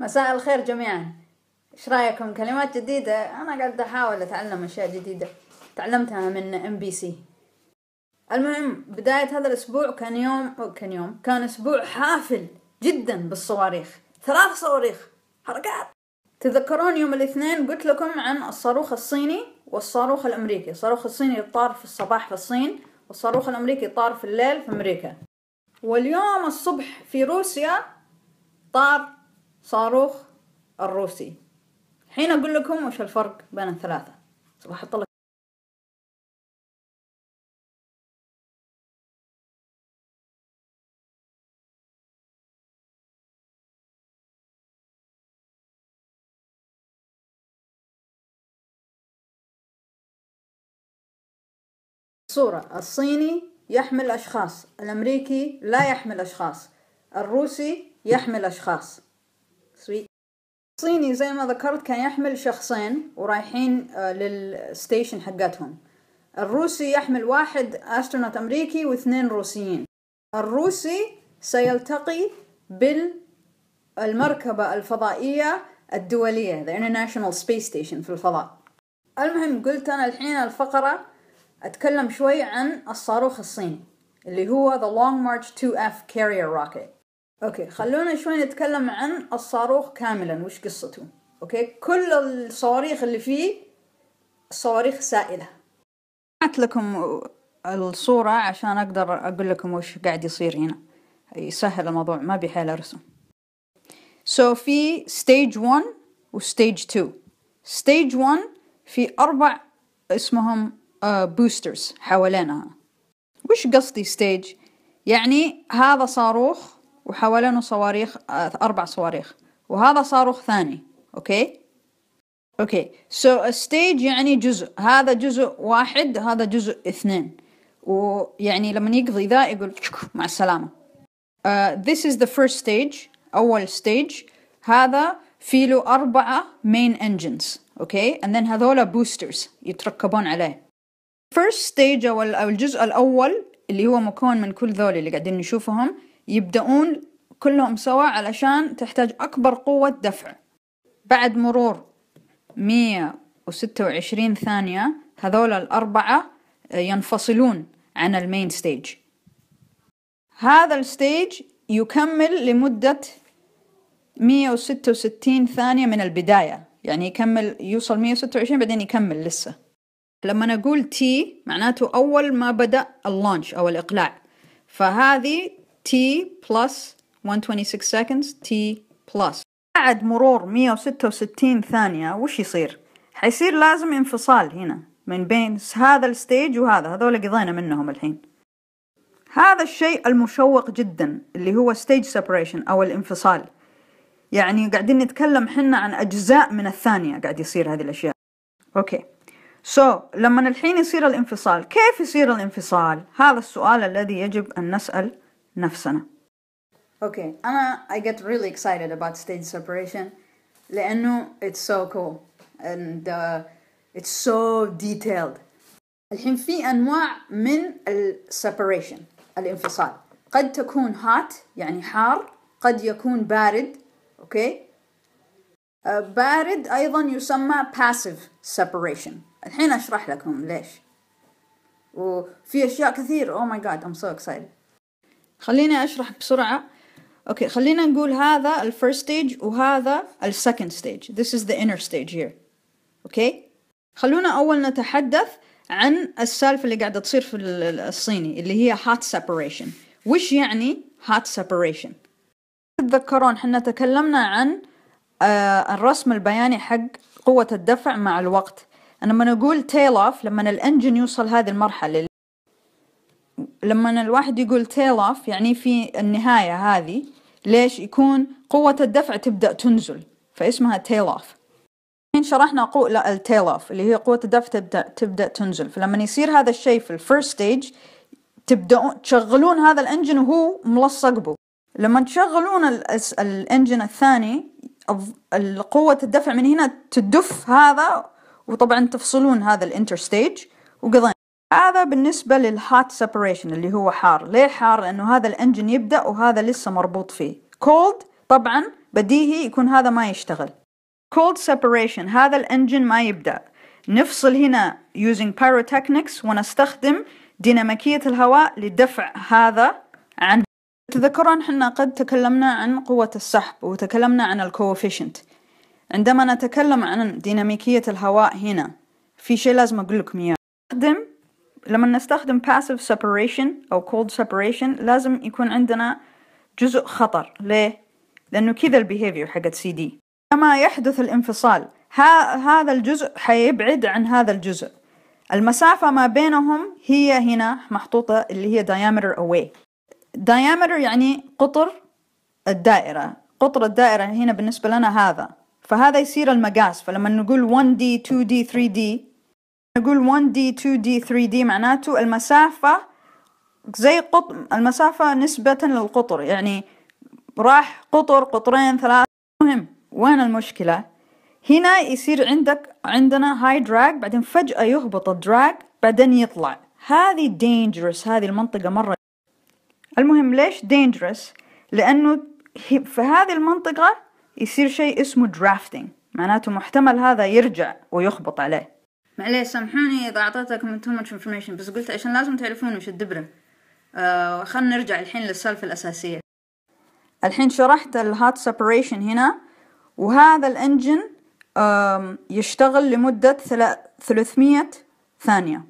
مساء الخير جميعا ايش رايكم كلمات جديدة انا قاعدة احاول اتعلم اشياء جديدة تعلمتها من ام بي سي المهم بداية هذا الاسبوع كان يوم أو كان يوم كان اسبوع حافل جدا بالصواريخ ثلاث صواريخ حركات تذكرون يوم الاثنين قلت لكم عن الصاروخ الصيني والصاروخ الامريكي الصاروخ الصيني طار في الصباح في الصين والصاروخ الامريكي طار في الليل في امريكا واليوم الصبح في روسيا طار صاروخ الروسي الحين اقول لكم وش الفرق بين الثلاثه راح احط لك الصورة الصيني يحمل أشخاص الأمريكي لا يحمل أشخاص الروسي يحمل أشخاص سويت صيني زي ما ذكرت كان يحمل شخصين ورايحين آه, للستيشن حقتهم الروسي يحمل واحد استرونوت امريكي واثنين روسيين الروسي سيلتقي بالمركبة الفضائية الدولية The International Space Station في الفضاء المهم قلت أنا الحين الفقرة أتكلم شوي عن الصاروخ الصيني اللي هو The Long March 2F Carrier Rocket اوكي خلونا شوي نتكلم عن الصاروخ كاملا وش قصته اوكي كل الصواريخ اللي فيه صواريخ سائله بعت لكم الصورة عشان أقدر أقول لكم وش قاعد يصير هنا يسهل الموضوع ما بحال أرسم سو so, في ستيج 1 وستيج 2 ستيج 1 في أربع اسمهم بوسترز آه، uh, حوالينها وش قصدي ستيج يعني هذا صاروخ وحوالينه صواريخ آه، أربع صواريخ وهذا صاروخ ثاني أوكي أوكي سو a stage يعني جزء هذا جزء واحد هذا جزء اثنين ويعني لما يقضي ذا يقول مع السلامة uh, this is the first stage أول stage هذا في له أربعة main engines أوكي okay? and then هذولا boosters يتركبون عليه first stage أو الجزء الأول اللي هو مكون من كل ذول اللي قاعدين نشوفهم يبدأون كلهم سوا علشان تحتاج أكبر قوة دفع بعد مرور مية وستة وعشرين ثانية هذول الأربعة آه، ينفصلون عن المين ستيج هذا الستيج يكمل لمدة مية وستة وستين ثانية من البداية يعني يكمل يوصل مية وستة وعشرين بعدين يكمل لسه لما أقول تي معناته أول ما بدأ اللونش أو الإقلاع فهذه t plus 126 seconds t plus بعد مرور 166 ثانية وش يصير؟ حيصير لازم انفصال هنا من بين هذا الستيج وهذا هذول قضينا منهم الحين هذا الشيء المشوق جدا اللي هو ستيج سيبريشن أو الانفصال يعني قاعدين نتكلم حنا عن أجزاء من الثانية قاعد يصير هذه الأشياء أوكي سو so, لما الحين يصير الانفصال كيف يصير الانفصال؟ هذا السؤال الذي يجب أن نسأل نفسنا okay. انا I get really excited about stage separation لانه it's so cool and uh, it's so detailed الحين في انواع من separation الانفصال قد تكون hot يعني حار قد يكون بارد اوكي okay. uh, بارد ايضا يسمى passive separation الحين اشرح لكم ليش وفي اشياء كثير oh my god I'm so excited خليني أشرح بسرعة أوكي خلينا نقول هذا ال first stage وهذا ال second stage this is the inner stage here أوكي خلونا أول نتحدث عن السالفة اللي قاعدة تصير في الصيني اللي هي hot separation وش يعني hot separation تتذكرون حنا تكلمنا عن آه، الرسم البياني حق قوة الدفع مع الوقت أنا لما نقول tail off لما الانجن يوصل هذه المرحلة لما الواحد يقول تيل اوف يعني في النهاية هذه ليش يكون قوة الدفع تبدأ تنزل فاسمها تيل اوف الحين شرحنا قو... التيل اوف اللي هي قوة الدفع تبدأ تبدأ تنزل فلما يصير هذا الشيء في الفيرست ستيج تبدأون تشغلون هذا الانجن وهو ملصق به لما تشغلون الانجن الثاني قوة الدفع من هنا تدف هذا وطبعا تفصلون هذا الانتر ستيج وقضينا هذا بالنسبة للهات سيبريشن اللي هو حار ليه حار لأنه هذا الانجن يبدأ وهذا لسه مربوط فيه cold طبعا بديهي يكون هذا ما يشتغل cold separation هذا الانجن ما يبدأ نفصل هنا using pyrotechnics ونستخدم ديناميكية الهواء لدفع هذا عن تذكرون حنا قد تكلمنا عن قوة السحب وتكلمنا عن الكوفيشنت عندما نتكلم عن ديناميكية الهواء هنا في شيء لازم أقول لكم إياه لما نستخدم passive separation أو cold separation لازم يكون عندنا جزء خطر ليه؟ لأنه كذا البيهيفير حقت سي دي كما يحدث الانفصال ها هذا الجزء حيبعد عن هذا الجزء المسافة ما بينهم هي هنا محطوطة اللي هي diameter away diameter يعني قطر الدائرة قطر الدائرة هنا بالنسبة لنا هذا فهذا يصير المقاس فلما نقول 1D 2D 3D نقول 1D 2D 3D معناته المسافة زي قطر المسافة نسبة للقطر يعني راح قطر قطرين ثلاثة مهم وين المشكلة هنا يصير عندك عندنا هاي دراج بعدين فجأة يهبط الدراج بعدين يطلع هذه dangerous هذه المنطقة مرة المهم ليش dangerous لأنه في هذه المنطقة يصير شيء اسمه drafting معناته محتمل هذا يرجع ويخبط عليه معليش سامحوني اذا اعطيتكم too much information بس قلت عشان لازم تعرفون وش الدبرة آه خلنا نرجع الحين للسالفة الأساسية الحين شرحت الهات سيبريشن هنا وهذا الانجن يشتغل لمدة 300 ثانية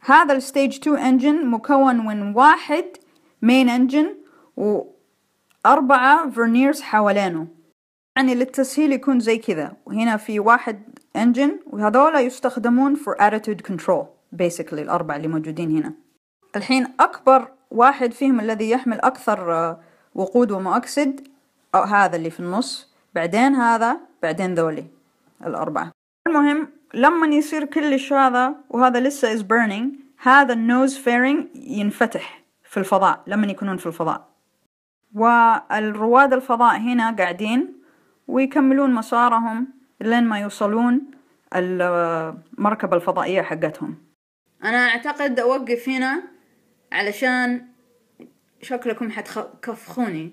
هذا الستيج 2 انجن مكون من واحد مين انجن وأربعة فرنيرز حوالينه يعني للتسهيل يكون زي كذا وهنا في واحد engine وهذولا يستخدمون for attitude control basically الأربعة اللي موجودين هنا الحين أكبر واحد فيهم الذي يحمل أكثر آه، وقود ومؤكسد أو هذا اللي في النص بعدين هذا بعدين ذولي الأربعة المهم لما يصير كلش هذا وهذا لسه is burning هذا النوز فيرنج ينفتح في الفضاء لما يكونون في الفضاء والرواد الفضاء هنا قاعدين ويكملون مسارهم لين ما يوصلون المركبة الفضائية حقتهم أنا أعتقد أوقف هنا علشان شكلكم حتكفخوني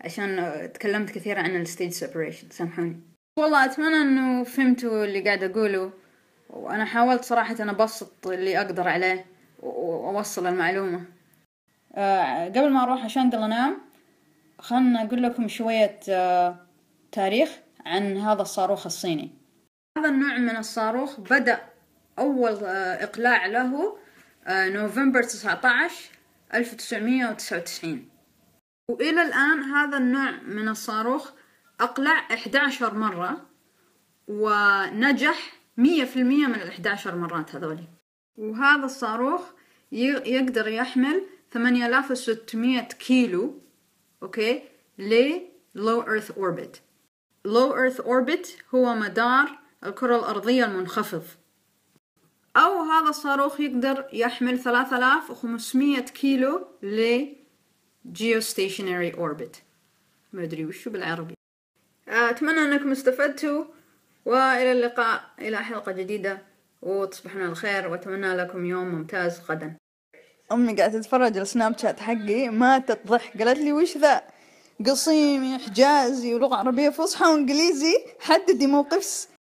عشان تكلمت كثير عن الستيج سيبريشن سامحوني والله أتمنى أنه فهمتوا اللي قاعد أقوله وأنا حاولت صراحة أنا أبسط اللي أقدر عليه وأوصل المعلومة آه، قبل ما أروح عشان أنام خلنا أقول لكم شوية آه، تاريخ عن هذا الصاروخ الصيني هذا النوع من الصاروخ بدأ أول آه، إقلاع له آه، نوفمبر 19 1999 وإلى الآن هذا النوع من الصاروخ أقلع 11 مرة ونجح 100% من ال 11 مرات هذولي وهذا الصاروخ يقدر يحمل 8600 كيلو أوكي ل low earth orbit low earth orbit هو مدار الكرة الأرضية المنخفض أو هذا الصاروخ يقدر يحمل 3500 كيلو ل geostationary orbit ما أدري وشو بالعربي آه، أتمنى أنكم استفدتوا وإلى اللقاء إلى حلقة جديدة وتصبحون على خير وأتمنى لكم يوم ممتاز غدا أمي قاعدة تتفرج السناب شات حقي ما تضحك قالت لي وش ذا قصيمي حجازي ولغة عربية فصحى وإنجليزي حددي موقف